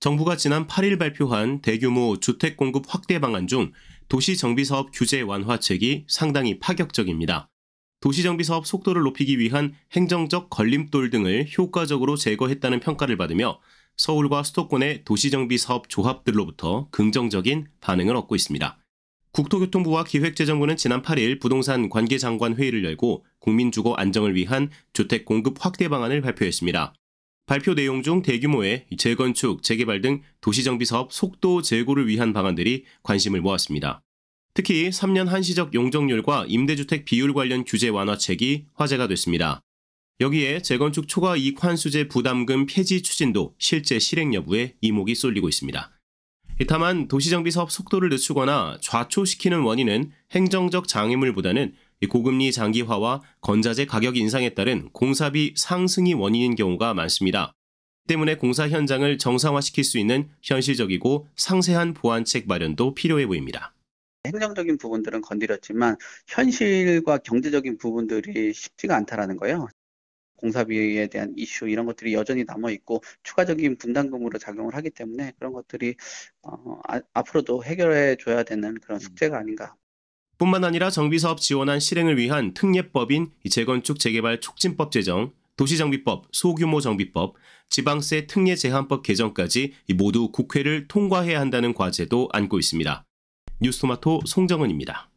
정부가 지난 8일 발표한 대규모 주택 공급 확대 방안 중 도시정비사업 규제 완화책이 상당히 파격적입니다. 도시정비사업 속도를 높이기 위한 행정적 걸림돌 등을 효과적으로 제거했다는 평가를 받으며 서울과 수도권의 도시정비사업 조합들로부터 긍정적인 반응을 얻고 있습니다. 국토교통부와 기획재정부는 지난 8일 부동산 관계장관 회의를 열고 국민 주거 안정을 위한 주택 공급 확대 방안을 발표했습니다. 발표 내용 중 대규모의 재건축, 재개발 등 도시정비 사업 속도 제고를 위한 방안들이 관심을 모았습니다. 특히 3년 한시적 용적률과 임대주택 비율 관련 규제 완화책이 화제가 됐습니다. 여기에 재건축 초과 이익 환수제 부담금 폐지 추진도 실제 실행 여부에 이목이 쏠리고 있습니다. 다만 도시정비 사업 속도를 늦추거나 좌초시키는 원인은 행정적 장애물보다는 고금리 장기화와 건자재 가격 인상에 따른 공사비 상승이 원인인 경우가 많습니다. 때문에 공사 현장을 정상화시킬 수 있는 현실적이고 상세한 보완책 마련도 필요해 보입니다. 행정적인 부분들은 건드렸지만 현실과 경제적인 부분들이 쉽지가 않다라는 거예요. 공사비에 대한 이슈 이런 것들이 여전히 남아 있고 추가적인 분담금으로 작용을 하기 때문에 그런 것들이 어, 아, 앞으로도 해결해 줘야 되는 그런 숙제가 아닌가. 뿐만 아니라 정비사업 지원안 실행을 위한 특례법인 재건축 재개발 촉진법 제정, 도시정비법, 소규모 정비법, 지방세 특례 제한법 개정까지 모두 국회를 통과해야 한다는 과제도 안고 있습니다. 뉴스토마토 송정은입니다.